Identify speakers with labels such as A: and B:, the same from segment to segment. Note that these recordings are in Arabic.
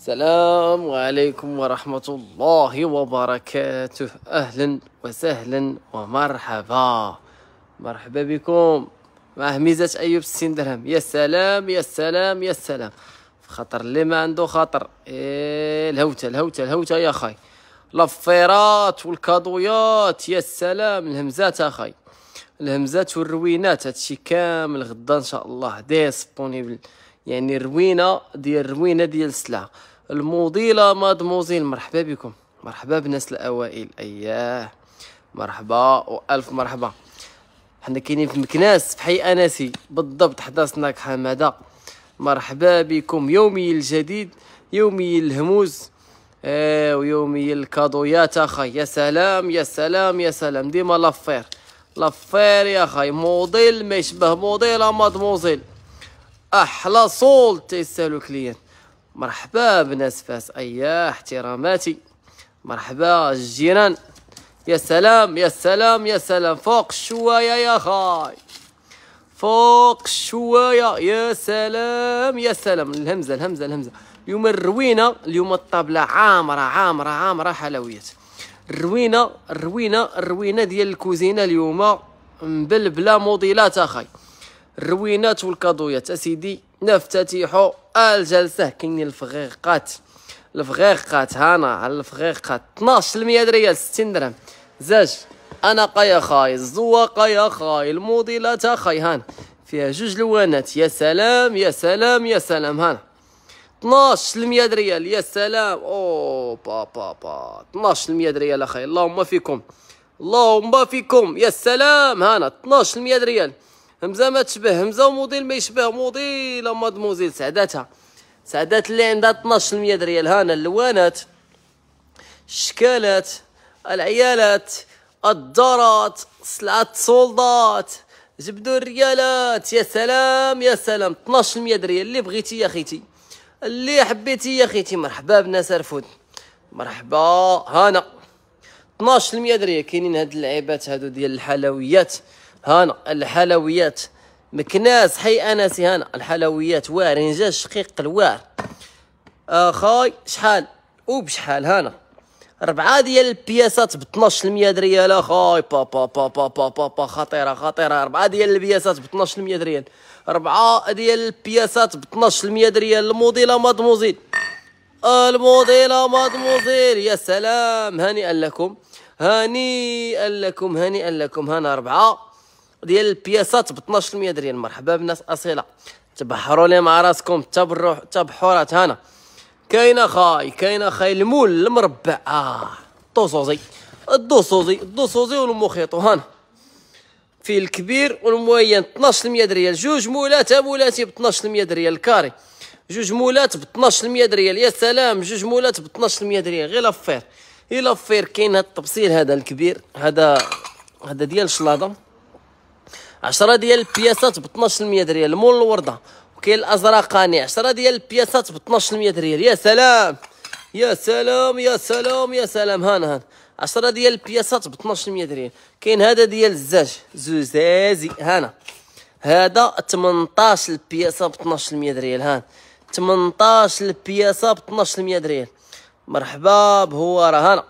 A: السلام عليكم ورحمة الله وبركاته أهلا وسهلا ومرحبا مرحبا بكم مع ميزة أيوب ستين درهم يا سلام يا سلام يا سلام خطر اللي ما عنده خطر إيه الهوتة الهوتة الهوتة يا خاي لفيرات والكادويات يا سلام الهمزات أخاي الهمزات والروينات هادشي كامل غدا ان شاء الله ديسبونيبل يعني الروينه ديال الروينه ديال السلعه الموديلة مادموزيل مرحبا بكم مرحبا بالناس الأوائل أياه مرحبا وألف مرحبا حنا كاينين في مكناس في حي أناسي بالضبط حدا سناك حمادة مرحبا بكم يومي الجديد يومي الهموز آه ويومي الكادويات اخي يا سلام يا سلام يا سلام ديما لافير لافير يا اخي موديل ما يشبه موديل مادموزيل احلى صول تيسالو كليان مرحبا بناس فاس ايا احتراماتي مرحبا الجيران يا سلام يا سلام يا سلام فوق الشوايه يا خاي فوق الشوايه يا سلام يا سلام الهمزه الهمزه الهمزه اليوم الروينه اليوم الطابله عامره عامره عامره حلويات الروينه الروينه الروينه ديال الكوزينه اليوم مبلبله موديلات اخاي الروينات والكادويات اسيدي نفتتح الجلسة كاين الفغيقات الفغيقات هانا على الفغيقات 12 المية ريال 60 درهم زاج انا يا خاي الزواقة يا خاي الموديلة خاي هانا فيها جوج لوانات يا سلام يا سلام يا سلام هانا 12 المية ريال يا سلام او با با با 12 المية ريال اخاي اللهم فيكم اللهم فيكم يا سلام هانا 12 المية ريال همزه ما تشبه همزه وموديل ما يشبه موديل مادموزيل سعداتها سعدات اللي عندها 12% ريال هانا اللوانات الشكالات العيالات الدارات سلعة سولدات جبدوا الريالات يا سلام يا سلام 12% ريال اللي بغيتي يا خيتي اللي حبيتي يا خيتي مرحبا بناس عرفود مرحبا هانا 12% ريال كاينين هاد اللعيبات هادو ديال الحلويات هانا الحلويات مكناس حي اناسي هانا الحلويات وار جا الشقيق الوار اخاي شحال وبشحال هانا ربعة ديال البياسات ب 1200 ريال اخاي با با با با با با با خطيرة خطيرة ربعة ديال البياسات ب 1200 ريال ربعة ديال البياسات ب 1200 ريال الموديلة مادموزيل الموديلة مادموزيل يا سلام هنيئا لكم هنيئا لكم هنيئا لكم هنا ربعة ديال البياسات ب 12% دريال مرحبا بالناس اصيله تبحروا لي مع راسكم تبروح تبحرات هنا كاينه خاي كاينه خاي المول المربع اه الدوسوزي الدوسوزي الدوسوزي والمخيط هنا فيه الكبير والمعين 12% دريال جوج مولات مولاتي ب 12% دريال الكاري جوج مولات ب 12% دريال يا سلام جوج مولات ب 12% دريال غير لافير الا فير كاين هاد التبصيل هذا الكبير هذا هذا ديال شلاضه 10 ديال البياسات ب 12% دريال مول الورده وكاين الازرقاني 10 ديال البياسات ب 12% دريال يا سلام يا سلام يا سلام يا سلام هان هان 10 ديال البياسات ب 12% دريال كاين هذا ديال الزاج زوزازي هانا هذا 18 البياسه ب 12% دريال هان 18 البياسه ب 12% دريال مرحبا بهو راه هانا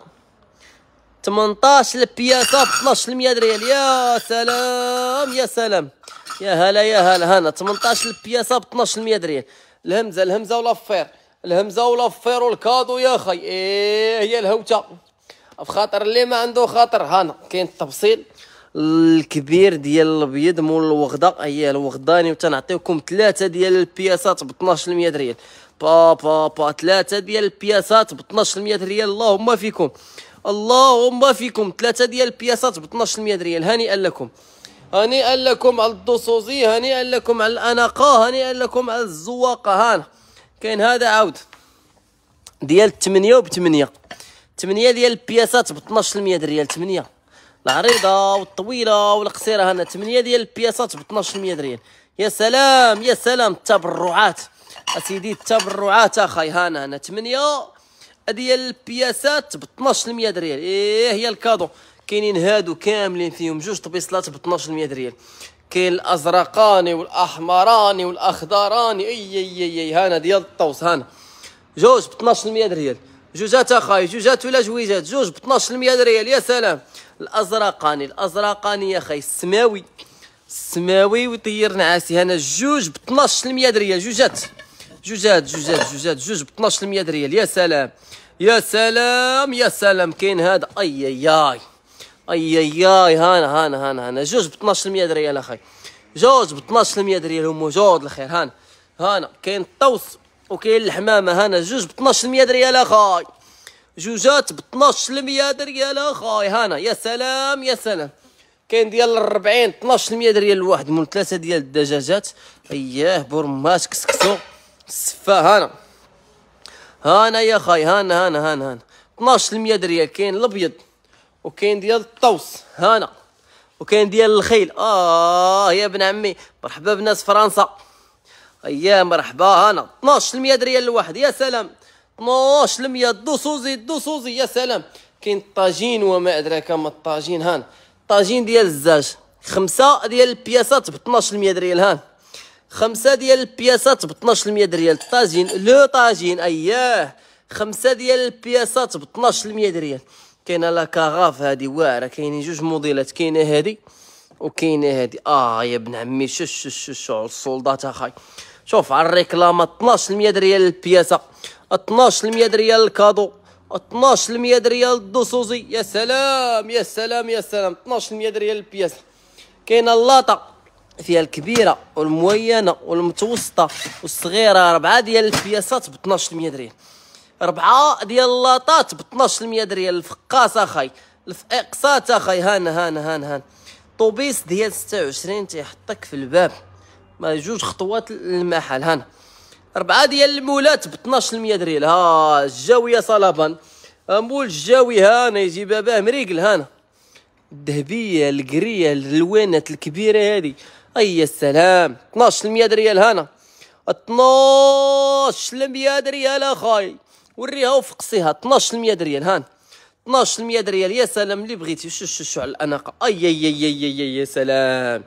A: 18 لبياسه ب 12% ريال يا سلام يا سلام يا هلا يا هلا هنا 18 لبياسه ب 12% ريال الهمزه الهمزه ولا فير الهمزه ولا فير والكادو يا خي ايه هي الهوته في خاطر اللي ما عنده خاطر هنا كاين التفصيل الكبير ديال الابيض مول الوغده هي الوغداني يعني وتنعطيكم ثلاثه ديال البياسات ب 12 ريال با با با ثلاثه ديال البياسات ب 12 ريال اللهم فيكم اللهم فيكم ثلاثه ديال البياسات ب 12% ريال هنيئا لكم هنيئا لكم على الدصوصي هنيئا لكم على الاناقه هنيئا لكم على الزواقه هان كاين هذا عاود ديال 8 وب 8 8 ديال البياسات ب 12% ريال 8 العريضه والطويله والقصيره هنا 8 ديال البياسات ب 12% ريال يا سلام يا سلام التبرعات اسيدي التبرعات اخاي هانا هنا 8 ديال البياسات ب 1200 ريال ايه هي الكادو كاينين هادو كاملين فيهم جوج طبيصلات ب 1200 ريال كاين الازرقاني والاحمراني والاخضراني اي اي اي, أي هانا ديال الطوس هانا جوج ب 1200 ريال جوجات اخاي جوجات ولا جويجات جوج ب 1200 ريال يا سلام الازرقاني الازرقاني يا خاي السماوي السماوي وطير نعاسي هنا جوج ب 1200 ريال جوجات جوجات جوجات جوجات جوج ب 12% ريال يا سلام يا سلام يا سلام كاين هذا اي اي اي اي اي هانا هانا هانا هانا جوج ب 12% ريال اخي جوج ب 12% ريال هما جوج الخير هانا هانا كاين الطوس وكاين الحمامه هانا جوج ب 12% ريال اخي جوجات ب 12% ريال اخي هانا يا سلام يا سلام كاين ديال الربعين 12% ريال الواحد من ثلاثه ديال الدجاجات اياه بورماش كسكسو السفاه هانا هانا يا خاي هانا هانا هانا هانا 12% دريال كاين الابيض وكاين ديال الطوس هانا وكاين ديال الخيل اه يا ابن عمي مرحبا بناس فرنسا يا مرحبا هانا 12% دريال الواحد يا سلام 12% دو سوزي يا سلام كاين الطاجين وما ادراك ما الطاجين هان الطاجين ديال الزاج خمسة ديال البياسات ب 12% دريال هان خمسة ديال البياسات ب 12% دريال الطاجين لو طاجين اياه خمسة ديال البياسات ب 12% دريال كاينه لا كاغاف هادي واعره كاينين جوج موديلات كاينه هادي وكاينه هادي اه يا ابن عمي شش شش شش السولدات اخاي شوف على الريكلام 12% دريال البياسه 12% دريال الكادو 12% دريال الدوسوزي يا سلام يا سلام يا سلام 12% دريال البياسه كاينه اللاطه فيها الكبيره والموينه والمتوسطه والصغيره ربعه ديال الفياسات ب 1200 درهم ربعه ديال اللاطات ب 1200 درهم الفقاس اخاي الفقسات اخاي هان هان هان هان طوبيس ديال 26 تيحطك في الباب ما جوج خطوات للمحل هان ربعه ديال المولات ب 1200 درهم ها الجاويه صلبان مول الجاوي هانا يجي باباه مريقل هانا الذهبيه القريه الالوانات الكبيره هذه اي السلام 12 ريال هنا 12 ريال اخاي وريها وفقصيها 12 ريال هان 12 ريال يا سلام اللي بغيتي شو شو شو على الاناقه اي اي اي اي اي يا سلام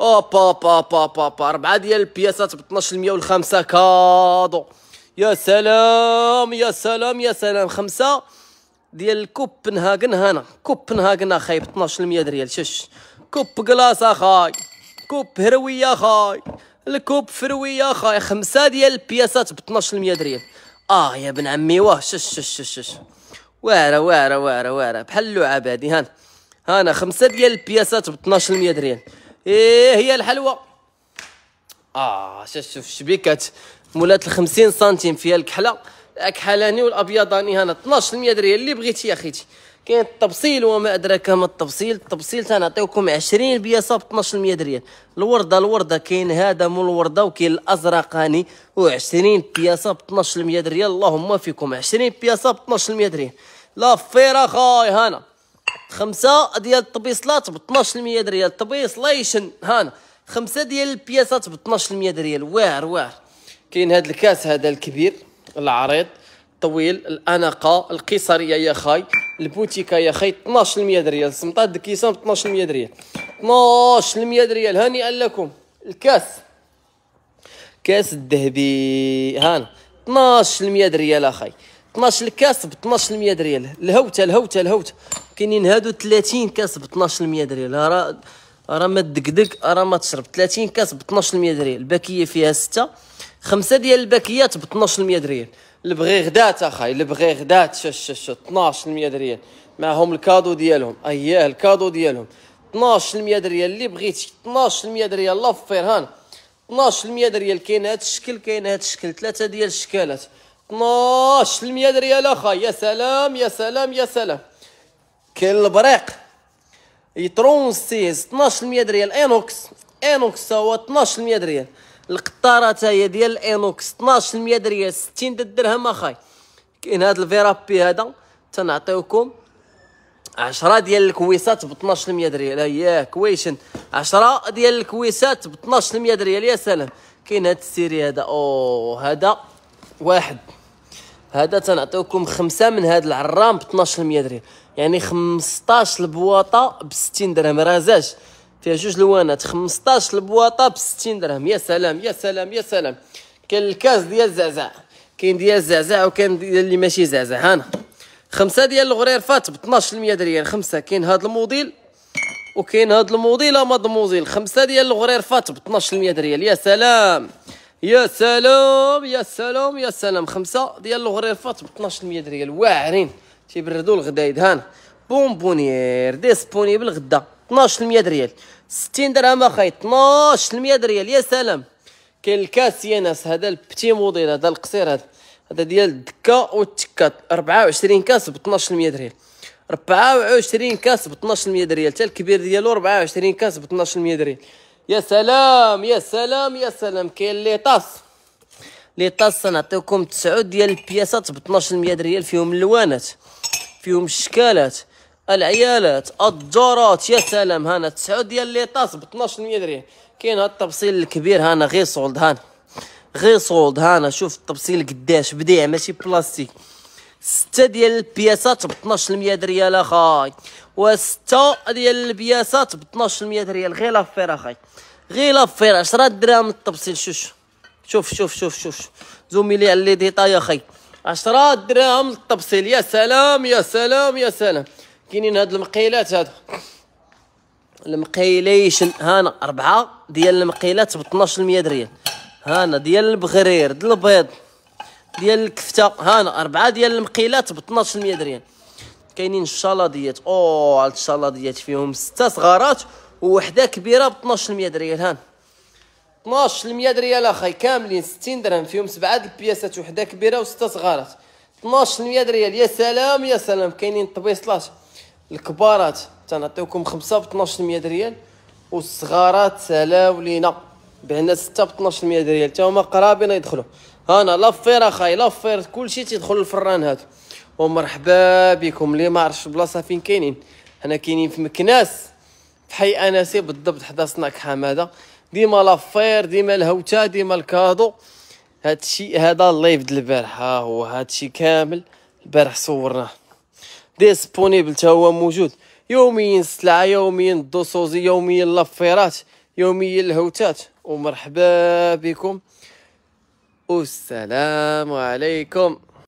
A: او با با با با با ربعه ديال البياسات ب 12 والخمسه كادو يا سلام يا سلام يا سلام خمسه ديال كوبنهاغن هنا كوبنهاغن اخاي ب 12 ريال شش كوب كلاص اخاي كوب هرويه خاي الكوب فروي يا خاي خمسه ديال البياسات ب 12 درهم اه يا بن عمي واه شش شش شش, شش. واعره واعره واعره واعره بحال اللعاب هادي هان هانا خمسه ديال البياسات ب 12 درهم ايه هي الحلوه اه شش شوف شبيكات مولات ال 50 سنتيم فيها الكحله الكحلاني والابيضاني هانا 12 درهم اللي بغيتي يا خيتي كاين التبصيل وما ادراك ما التبصيل التبصيل تنعطيوكم 20 بياسه ب 12 درهم الورده الورده كاين هذا مول الورده وكاين الازرقاني و20 بياسه ب 12 درهم اللهم فيكم 20 بياسه ب 12 درهم لا فيرا خاي هانا خمسة ديال الطبيصلات ب 12 ريال الطبيص لايشن هنا خمسة ديال البياسات ب 12 درهم واعر واعر كاين هذا الكاس هذا الكبير العريض طويل الاناقه القيصريه يا خاي البوتيكا يا خي 12% ريال سمطه دكيسان ب 12% ريال 12% ريال هنيئا لكم الكاس كاس الذهبي هان 12% ريال اخي 12 الكاس ب 12% ريال الهوته الهوته الهوته كاينين هادو 30 كاس ب 12% ريال راه راه ما تدقدق راه ما تشرب 30 كاس ب 12% ريال الباكيه فيها 6 خمسه ديال الباكيات ب 1200 ريال اللي بغي غدات اخاي اللي بغي غدات شش شش 12 100 ريال معهم الكادو ديالهم اياه الكادو ديالهم 12 100 ريال اللي بغيتي 12 100 ريال لافير هان 12 100 ريال كاين هذا الشكل كاين هذا الشكل ثلاثه ديال الشكالات 12 100 ريال اخاي يا سلام يا سلام يا سلام كاين البريق يترونسيز 12 100 ريال انوكس انوكس هو 12 100 ريال القطاره تا هي ديال الانوكس 12% دريه 60 درهم اخاي كاين هذا الفيرابي هذا تنعطيوكم 10 ديال الكويسات ب 12% ريال هيا كويشن 10 ديال الكويسات ب 12% ريال يا سلام كاين هذا السيري هذا او هذا واحد هذا تنعطيوكم خمسة من هاد العرام ب 12% ريال يعني 15 البواطه ب 60 درهم راه زاج فيها جوج لوانات 15 البواطه ب 60 درهم يا سلام يا سلام يا سلام كاين الكاس ديال الزعزع كاين ديال الزعزع وكاين ديال اللي ماشي زعزع هانا خمسه ديال الغرير فات ب 12% ريال خمسه كاين هذا الموديل وكاين هذا الموديل اما الموديل خمسه ديال الغرير فات ب 12% ريال يا سلام يا سلام يا سلام يا سلام خمسه ديال الغرير فات ب 12% ريال واعرين تيبردوا الغدايد هانا بونبونيير ديسبونيبل غدا 12% ريال 60 درهم اخاي 12% ريال يا سلام كاين الكاس يا ناس هذا البتي موديل هذا القصير هذا هذا ديال الدكه والتكات 24 كاس ب 12% ريال 24 كاس ب 12% ريال حتى الكبير ديالو 24 كاس ب 12% ريال يا سلام يا سلام يا سلام كاين لي طاس لي طاس نعطيكم 9 ديال البياسات ب 12% ريال فيهم اللوانات فيهم الشكالات العيالات الدورات يا سلام هانا تسعود ديال لي طاس ب 12 درهم كاين هاد التبصيل الكبير هانا غير سولد هانا غير سولد هانا شوف التبصيل قداش بديع ماشي بلاستيك ستة ديال البياسات ب 1200 ريال اخاي وستة ديال البياسات ب 1200 ريال غير لافير اخاي غير لافير 10 درهم التبصيل شوف شوف شوف شوف شوف زومي لي على لي ديطاي اخاي 10 درهم التبصيل يا سلام يا سلام يا سلام كاينين هاد المقيلات هادو المقيليشن هانا أربعة ديال المقيلات ب 1200 ريال هانا ديال البغرير ديال البيض ديال الكفتة هانا أربعة ديال المقيلات ب 1200 ريال كاينين الشلاضيات أوه هاد الشلاضيات فيهم ستة صغارات ووحدة كبيرة ب 1200 ريال هانا 12 ريال اخاي كاملين 60 درهم فيهم سبعه د البياسات وحده كبيره وسته صغارات 12 ريال يا سلام يا سلام كاينين طبيصلات الكبارات تنعطيوكم خمسة ب 12% ريال والصغارات سلاو لينا بعنا ستة ب 12% ريال تا هما قرابين يدخلوا هانا لافير اخاي لافير كلشي تيدخل الفران هادو ومرحبا بكم اللي ما عرفش البلاصه فين كاينين هنا كاينين في مكناس في حي اناسي بالضبط حدا صناك حماده ديما لافير ديما الهوته ديما الكادو هادشي هذا اللايف د البارح ها هو هادشي كامل البارح صورناه ديسبونيبل حتى هو موجود يوميا السلعه يوميا الدوسوزي يوميا لافيرات يوميا الهوتات ومرحبا بكم والسلام عليكم